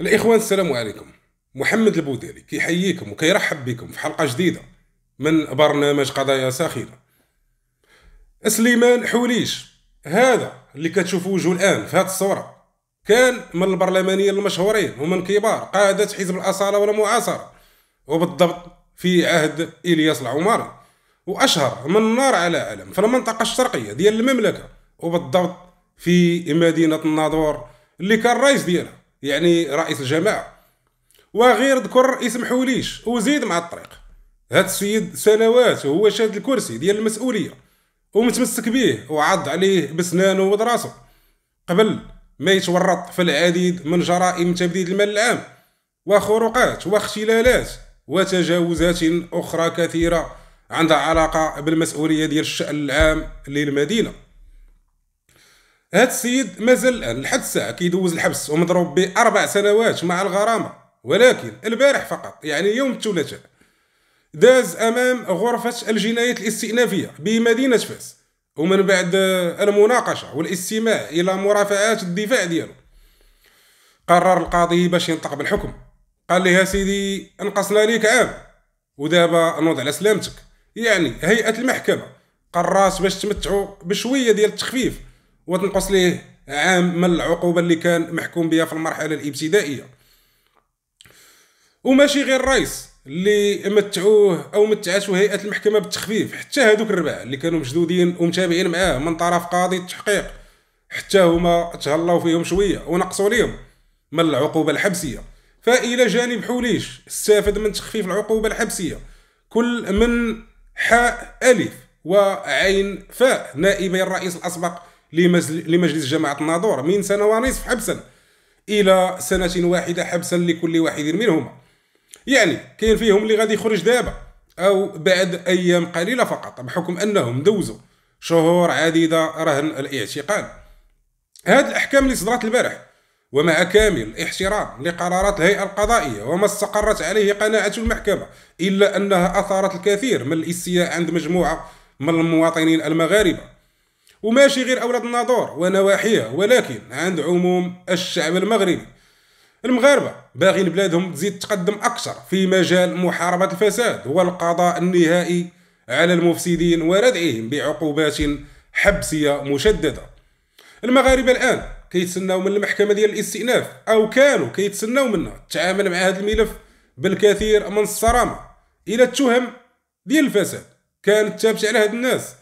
الإخوان السلام عليكم محمد البودالي كيحييكم وكيرحب بكم في حلقة جديدة من برنامج قضايا ساخنة سليمان حوليش هذا اللي كتشوفوا وجهه الآن في هذه الصورة كان من البرلمانيين المشهورين ومن كبار قادة حزب الأصالة والمعاصرة وبالضبط في عهد إلياس العماري وأشهر من نار على علم في المنطقة الشرقية ديال المملكة وبالضبط في مدينة الناظور اللي كان الرئيس ديالها يعني رئيس الجماعه وغير ذكر ليش وزيد مع الطريق هذا السيد سنوات وهو شاد الكرسي ديال المسؤوليه ومتمسك به وعض عليه بسنانه ودراسه قبل ما يتورط في العديد من جرائم تبديد المال العام وخروقات واختلالات وتجاوزات أخرى كثيرة عندها علاقة بالمسؤولية ديال الشأن العام للمدينة هاد السيد مازال الان لحد الساعه كيدوز الحبس ومضروب باربع سنوات مع الغرامه ولكن البارح فقط يعني يوم الثلاثاء داز امام غرفه الجنايات الاستئنافيه بمدينه فاس ومن بعد آه، المناقشه والاستماع الى مرافعات الدفاع ديالو قرر القاضي باش ينطق بالحكم قال لها سيدي انقصنا ليك عام ودابا نوض على سلامتك يعني هيئه المحكمه قررت باش تمتعو بشويه ديال التخفيف وتنقص ليه عام من العقوبه اللي كان محكوم بها في المرحله الابتدائيه وماشي غير الرئيس اللي متعوه او متعته هيئه المحكمه بالتخفيف حتى هذوك الربع اللي كانوا مشدودين ومتابعين معاه من طرف قاضي التحقيق حتى هما تهلاو فيهم شويه ونقصوا ليهم من العقوبه الحبسيه فإلى جانب حوليش استفاد من تخفيف العقوبه الحبسيه كل من حاء الف وعين فاء نائبي الرئيس الاسبق لمجلس جماعة الناظور من سنة ونصف حبسا إلى سنة واحدة حبسا لكل واحد منهما يعني كاين فيهم اللي غادي يخرج دابا أو بعد أيام قليلة فقط بحكم أنهم دوزوا شهور عديدة رهن الاعتقال هذه الأحكام اللي صدرت البارح ومع كامل الاحترام لقرارات الهيئة القضائية وما استقرت عليه قناعة المحكمة إلا أنها أثارت الكثير من الاستياء عند مجموعة من المواطنين المغاربة وماشي غير أولاد الناظور ونواحيه ولكن عند عموم الشعب المغربي المغاربة باغين بلادهم تزيد تقدم أكثر في مجال محاربة الفساد والقضاء النهائي على المفسدين وردعهم بعقوبات حبسية مشددة المغاربة الآن كيتسناو من المحكمة ديال الاستئناف أو كانوا كيتسناو منها التعامل مع هذا الملف بالكثير من الصرامة إلى التهم ديال الفساد كانت تابت على هاد الناس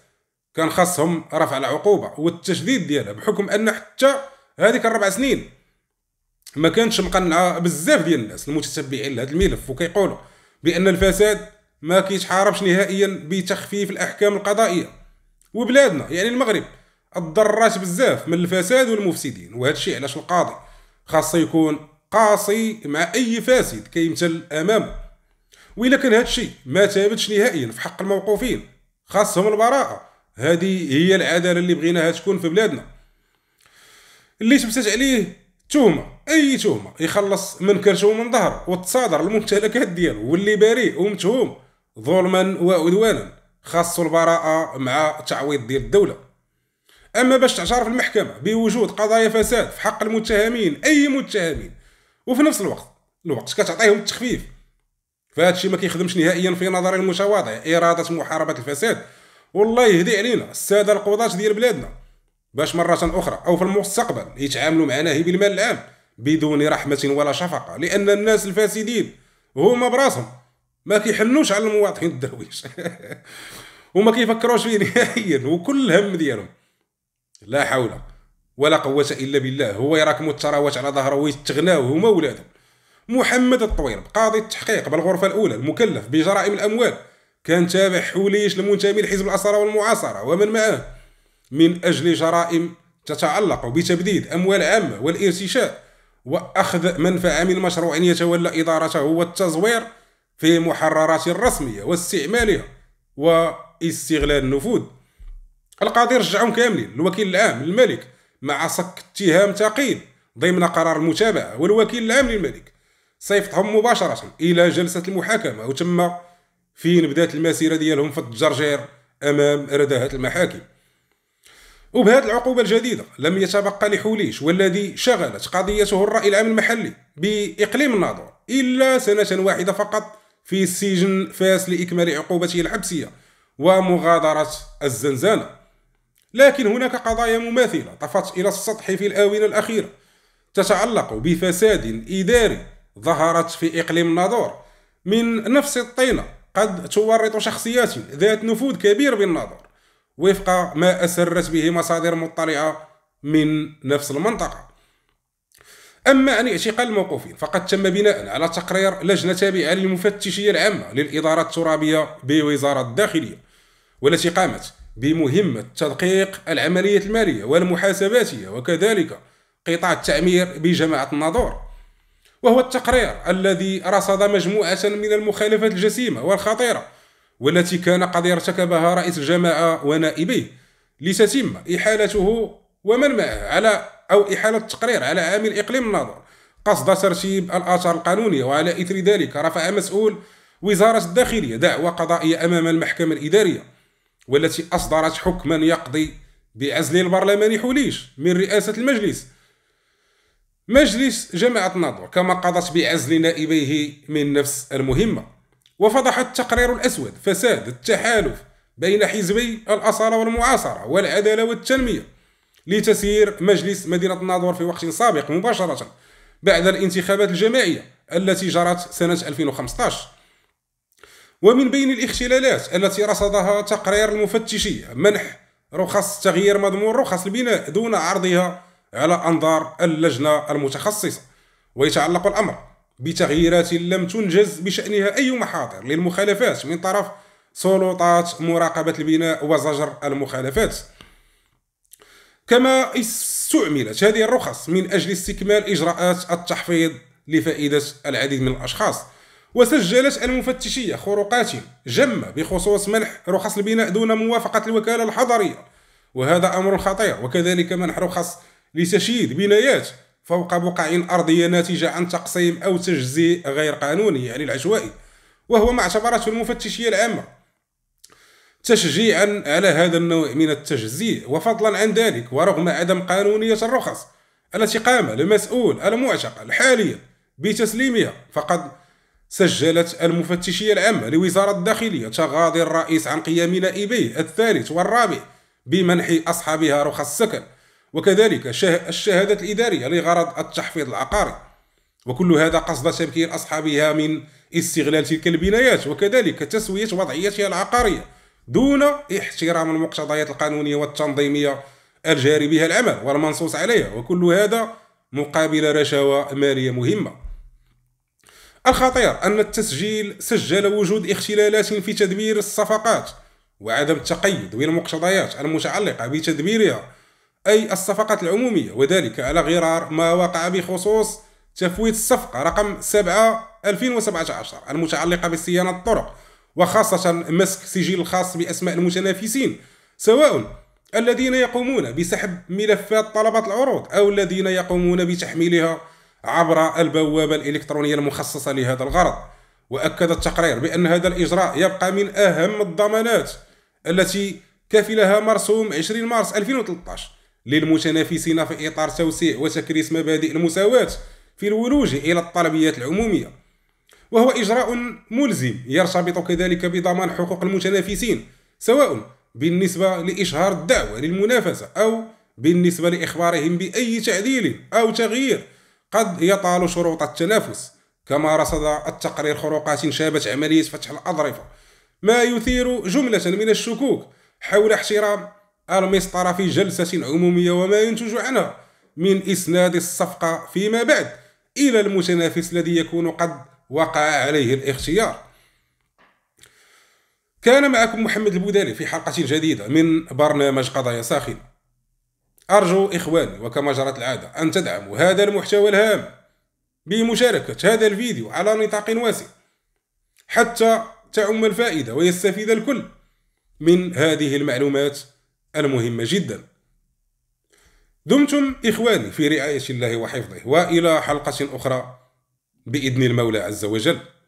كان خاصهم رفع العقوبه والتشديد ديالها بحكم ان حتى هذيك الربع سنين ما كانتش مقنعه بزاف ديال الناس المتتبعين لهذا الملف وكيقولوا بان الفساد ما كيتحاربش نهائيا بتخفيف الاحكام القضائيه وبلادنا يعني المغرب تضرات بزاف من الفساد والمفسدين وهذا الشيء علاش القاضي خاصه يكون قاسي مع اي فاسد كيمثل امامه والا كان هذا الشيء ما ثابتش نهائيا في حق الموقوفين خاصهم البراءه هذه هي العداله اللي بغيناها تكون في بلادنا اللي تبسات عليه تهمه اي تهمه يخلص من كرشه من ظهر وتصادر الممتلكات ديالو واللي بريء ومتهوم ظلما وعدوانا خاصو البراءه مع تعويض ديال الدوله اما باش تعترف المحكمه بوجود قضايا فساد في حق المتهمين اي متهمين وفي نفس الوقت الوقت كتعطيهم التخفيف فهادشي ما كيخدمش نهائيا في نظري المتواضع اراده محاربه الفساد والله يهدي علينا الساده القضاة ديال بلادنا باش مرة أخرى أو في المستقبل يتعاملوا مع ناهب المال العام بدون رحمة ولا شفقة لأن الناس الفاسدين هما براسهم ما كيحنوش على المواطنين الدرويش وما كيفكروش فيه نهائيا وكل هم ديالهم لا حول ولا قوة إلا بالله هو يراكم التراوات على ظهره ويستغناو هما ولادهم محمد الطويرب قاضي التحقيق بالغرفة الأولى المكلف بجرائم الأموال كان تابع حوليش المنتمي لحزب الأسرة والمعاصرة ومن معه من أجل جرائم تتعلق بتبديد أموال عامة والارتشاء وأخذ منفعة من مشروع يتولى إدارته والتزوير في محررات الرسمية واستعمالها واستغلال النفوذ القاضي رجعهم كاملين الوكيل العام للملك مع صك اتهام ثقيل ضمن قرار المتابعة والوكيل العام للملك صيفطهم مباشرة إلى جلسة المحاكمة وتم فين بدات المسيره ديالهم في الجرجير امام رداهه المحاكم وبهذه العقوبة الجديدة لم يتبقى لحوليش والذي شغلت قضيته الرأي العام المحلي بإقليم الناظور إلا سنة واحدة فقط في سجن فاس لإكمال عقوبته الحبسية ومغادرة الزنزانة لكن هناك قضايا مماثلة طفت إلى السطح في الآونة الأخيرة تتعلق بفساد إداري ظهرت في إقليم الناظور من نفس الطينة قد تورط شخصيات ذات نفوذ كبير بالنظر وفق ما أسرت به مصادر مطلعة من نفس المنطقة أما عن اعتقال الموقوفين فقد تم بناء على تقرير لجنة تابعة للمفتشية العامة للإدارة الترابية بوزارة الداخلية والتي قامت بمهمة تدقيق العملية المالية والمحاسباتية وكذلك قطاع التعمير بجماعة الناظور وهو التقرير الذي رصد مجموعة من المخالفات الجسيمة والخطيرة والتي كان قد ارتكبها رئيس الجماعة ونائبيه لتتم إحالته ومن معه على أو إحالة التقرير على عامل إقليم الناظر قصد ترتيب الآثار القانونية وعلى إثر ذلك رفع مسؤول وزارة الداخلية دعوى قضائية أمام المحكمة الإدارية والتي أصدرت حكما يقضي بعزل البرلمان حوليش من رئاسة المجلس مجلس جامعة الناظور كما قضت بعزل نائبيه من نفس المهمة وفضح التقرير الأسود فساد التحالف بين حزبي الأصالة والمعاصرة والعدالة والتنمية لتسيير مجلس مدينة الناظور في وقت سابق مباشرة بعد الانتخابات الجماعية التي جرت سنة 2015 ومن بين الاختلالات التي رصدها تقرير المفتشية منح رخص تغيير مضمون رخص البناء دون عرضها على أنظار اللجنة المتخصصة ويتعلق الأمر بتغييرات لم تنجز بشأنها أي محاضر للمخالفات من طرف سلطات مراقبة البناء وزجر المخالفات كما استعملت هذه الرخص من أجل استكمال إجراءات التحفيظ لفائدة العديد من الأشخاص وسجلت المفتشية خروقات جمة بخصوص منح رخص البناء دون موافقة الوكالة الحضرية وهذا أمر خطير وكذلك منح رخص لتشييد بنايات فوق بقع أرضية ناتجة عن تقسيم أو تجزيء غير قانوني يعني العشوائي وهو ما اعتبرته المفتشية العامة تشجيعا على هذا النوع من التجزيء وفضلا عن ذلك ورغم عدم قانونية الرخص التي قام المسؤول المعشق الحالية بتسليمها فقد سجلت المفتشية العامة لوزارة الداخلية تغاضي الرئيس عن قيام نائبيه الثالث والرابع بمنح أصحابها رخص سكن وكذلك الشهادة الإدارية لغرض التحفيظ العقاري وكل هذا قصد تمكين أصحابها من استغلال تلك البنايات وكذلك تسوية وضعيتها العقارية دون احترام المقتضيات القانونية والتنظيمية الجاري بها العمل والمنصوص عليها وكل هذا مقابل رشاوى مالية مهمة الخطير أن التسجيل سجل وجود اختلالات في تدبير الصفقات وعدم التقيد بالمقتضيات المتعلقة بتدبيرها أي الصفقات العمومية وذلك على غرار ما وقع بخصوص تفويت الصفقة رقم 7 2017 المتعلقة بصيانة الطرق وخاصة مسك سجل الخاص بأسماء المتنافسين سواء الذين يقومون بسحب ملفات طلبة العروض أو الذين يقومون بتحميلها عبر البوابة الإلكترونية المخصصة لهذا الغرض وأكد التقرير بأن هذا الإجراء يبقى من أهم الضمانات التي كفلها مرسوم 20 مارس 2013 للمتنافسين في إطار توسيع وتكريس مبادئ المساواة في الولوج إلى الطلبيات العمومية وهو إجراء ملزم يرتبط كذلك بضمان حقوق المتنافسين سواء بالنسبة لإشهار الدعوة للمنافسة أو بالنسبة لإخبارهم بأي تعديل أو تغيير قد يطال شروط التنافس كما رصد التقرير خروقات شابت عملية فتح الأظرفة ما يثير جملة من الشكوك حول احترام المسطرة في جلسة عمومية وما ينتج عنها من إسناد الصفقة فيما بعد إلى المتنافس الذي يكون قد وقع عليه الاختيار كان معكم محمد البودالي في حلقة جديدة من برنامج قضايا ساخنة أرجو إخواني وكما جرت العادة أن تدعموا هذا المحتوى الهام بمشاركة هذا الفيديو على نطاق واسع حتى تعم الفائدة ويستفيد الكل من هذه المعلومات المهمة جدا دمتم إخواني في رعاية الله وحفظه وإلى حلقة أخرى بإذن المولى عز وجل